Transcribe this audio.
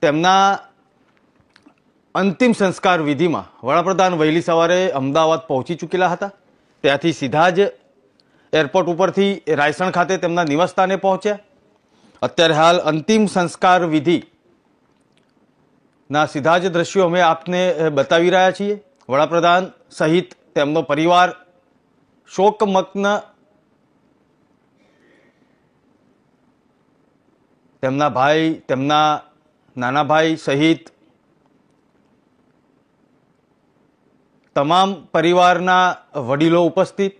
તેમના અંતિમ સંસ્કાર વિધિમાં વડાપ્રધાન વહેલી સવારે અમદાવાદ પહોંચી ચૂકેલા હતા ત્યાંથી સીધા જ એરપોર્ટ ઉપરથી રાયસણ ખાતે તેમના નિવાસસ્થાને પહોંચ્યા અત્યારે હાલ અંતિમ સંસ્કાર વિધિ ના સીધા જ દ્રશ્યો અમે આપને બતાવી રહ્યા છીએ વડાપ્રધાન સહિત તેમનો પરિવાર શોકમગ્ન તેમના ભાઈ તેમના નાનાભાઈ સહિત તમામ પરિવારના વડીલો ઉપસ્થિત